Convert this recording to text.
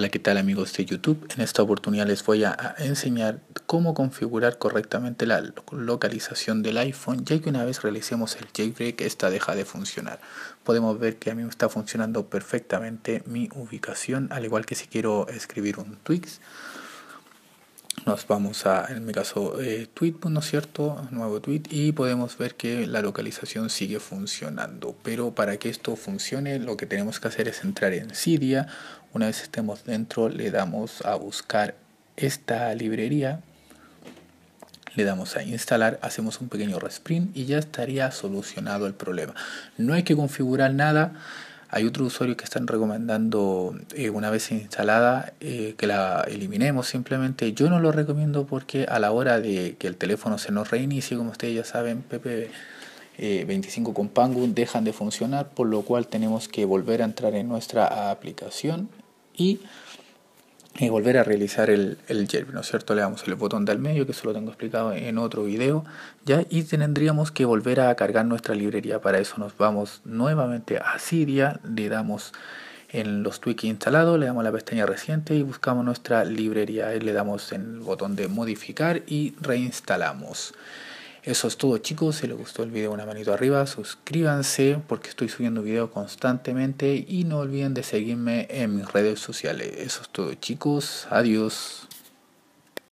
Hola, ¿qué tal amigos de YouTube? En esta oportunidad les voy a enseñar cómo configurar correctamente la localización del iPhone, ya que una vez realicemos el jailbreak esta deja de funcionar. Podemos ver que a mí me está funcionando perfectamente mi ubicación, al igual que si quiero escribir un Twix nos vamos a, en mi caso, eh, tweet pues, ¿no es cierto? Nuevo tweet y podemos ver que la localización sigue funcionando. Pero para que esto funcione, lo que tenemos que hacer es entrar en Cydia. Una vez estemos dentro, le damos a buscar esta librería. Le damos a instalar, hacemos un pequeño resprint y ya estaría solucionado el problema. No hay que configurar nada. Hay otros usuarios que están recomendando eh, una vez instalada eh, que la eliminemos simplemente. Yo no lo recomiendo porque a la hora de que el teléfono se nos reinicie, como ustedes ya saben, PP 25 eh, con Pangu dejan de funcionar, por lo cual tenemos que volver a entrar en nuestra aplicación y y volver a realizar el, el ¿no es cierto? Le damos el botón del medio, que eso lo tengo explicado en otro video, ya, y tendríamos que volver a cargar nuestra librería. Para eso nos vamos nuevamente a Siria. le damos en los tweaks instalados, le damos la pestaña reciente y buscamos nuestra librería, y le damos en el botón de modificar y reinstalamos. Eso es todo chicos, si les gustó el video una manito arriba, suscríbanse porque estoy subiendo videos constantemente y no olviden de seguirme en mis redes sociales. Eso es todo chicos, adiós.